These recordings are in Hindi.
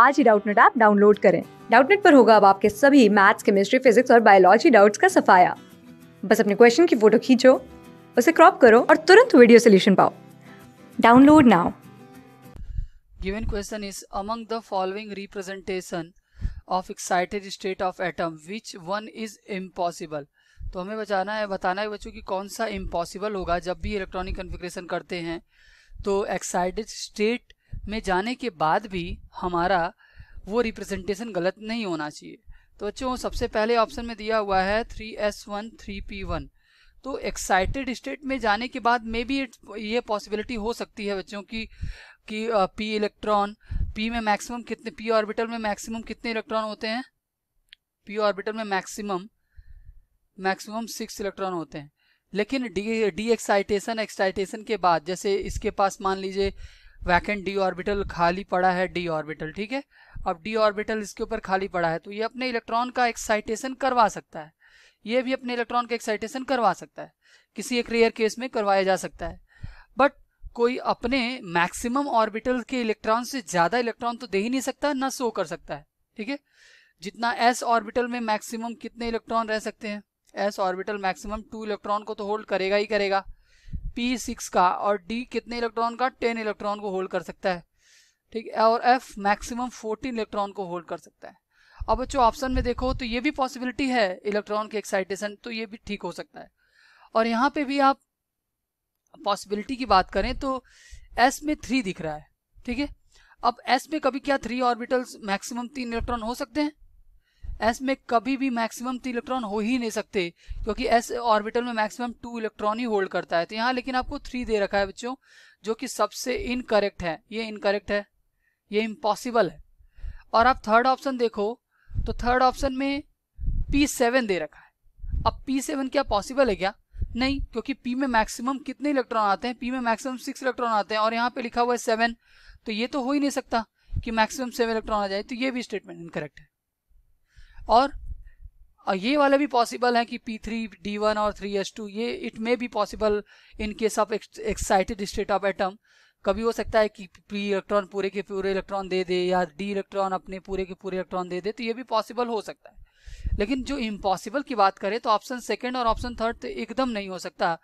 आज ही डाउटनेट ऐप डाउनलोड करें डाउटनेट पर होगा अब आपके सभी मैथ्स केमिस्ट्री फिजिक्स और बायोलॉजी डाउट्स का सफाया बस अपने क्वेश्चन की फोटो खींचो उसे क्रॉप करो और तुरंत वीडियो सोल्यूशन पाओ download now given question is among the following representation of excited state of atom which one is impossible तो हमें बचाना है बताना है बच्चों कि कौन सा इम्पॉसिबल होगा जब भी इलेक्ट्रॉनिक कन्फिग्रेशन करते हैं तो एक्साइटेड स्टेट में जाने के बाद भी हमारा वो रिप्रेजेंटेशन गलत नहीं होना चाहिए तो बच्चों सबसे पहले ऑप्शन में दिया हुआ है three s one three p one तो एक्साइटेड स्टेट में जाने के बाद मे भी ये पॉसिबिलिटी हो सकती है बच्चों की कि पी इलेक्ट्रॉन पी में मैक्सिमम कितने पी ऑर्बिटल में मैक्सिमम कितने इलेक्ट्रॉन होते हैं पी ऑर्बिटल में मैक्सिमम मैक्सिमम सिक्स इलेक्ट्रॉन होते हैं लेकिन डी डी एक्साइटेशन एक्साइटेशन के बाद जैसे इसके पास मान लीजिए वैकेंट डी ऑर्बिटल खाली पड़ा है डी ऑर्बिटल ठीक है अब डी ऑर्बिटल इसके ऊपर खाली पड़ा है तो ये अपने इलेक्ट्रॉन का एक्साइटेशन करवा सकता है ये भी अपने इलेक्ट्रॉन का एक्साइटेशन करवा सकता है किसी एक रेयर केस में करवाया जा सकता है बट कोई अपने मैक्सिमम ऑर्बिटल के इलेक्ट्रॉन से ज्यादा इलेक्ट्रॉन तो दे ही नहीं सकता ना शो कर सकता है ठीक है जितना एस ऑर्बिटल में मैक्सिमम कितने इलेक्ट्रॉन रह सकते हैं s orbital maximum two electron को तो होल्ड करेगा ही करेगा सिक्स का और डी कितने इलेक्ट्रॉन का टेन इलेक्ट्रॉन को होल्ड कर सकता है ठीक है और एफ मैक्सिमम फोर्टीन इलेक्ट्रॉन को होल्ड कर सकता है अब बच्चों ऑप्शन में देखो तो ये भी पॉसिबिलिटी है इलेक्ट्रॉन के एक्साइटेशन तो ये भी ठीक हो सकता है और यहाँ पे भी आप पॉसिबिलिटी की बात करें तो एस में थ्री दिख रहा है ठीक है अब एस में कभी क्या थ्री ऑर्बिटल्स मैक्सिमम तीन इलेक्ट्रॉन हो सकते हैं एस में कभी भी मैक्सिमम थ्री इलेक्ट्रॉन हो ही नहीं सकते क्योंकि एस ऑर्बिटल में मैक्सिमम टू इलेक्ट्रॉन ही होल्ड करता है तो यहाँ लेकिन आपको थ्री दे रखा है बच्चों जो कि सबसे इनकरेक्ट है ये इनकरेक्ट है ये इम्पॉसिबल है और आप थर्ड ऑप्शन देखो तो थर्ड ऑप्शन में पी सेवन दे रखा है अब पी सेवन क्या पॉसिबल है क्या नहीं क्योंकि पी में मैक्सिमम कितने इलेक्ट्रॉन आते हैं पी में मैक्सिमम सिक्स इलेक्ट्रॉन आते हैं और यहाँ पे लिखा हुआ है सेवन तो ये तो हो ही नहीं सकता कि मैक्सिमम सेवन इलेक्ट्रॉन आ जाए तो ये भी स्टेटमेंट इनकरेक्ट है और ये वाले भी पॉसिबल हैं कि P3, D1 और 3s2 ये it may be possible in case of excited state of atom कभी हो सकता है कि पी इलेक्ट्रॉन पूरे के पूरे इलेक्ट्रॉन दे दे या डी इलेक्ट्रॉन अपने पूरे के पूरे इलेक्ट्रॉन दे दे तो ये भी पॉसिबल हो सकता है लेकिन जो इम्पॉसिबल की बात करें तो ऑप्शन सेकेंड और ऑप्शन थर्ड तो एकदम नहीं हो सकता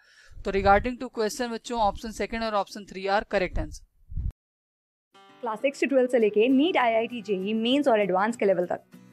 तो रिगार्डिंग टू क्वेश्चन बच्चों ऑप्शन सेकेंड और option three are correct answer class six से ट्वेल्थ से लेके NEET I I T JEE mains और एडवांस के लेवल तक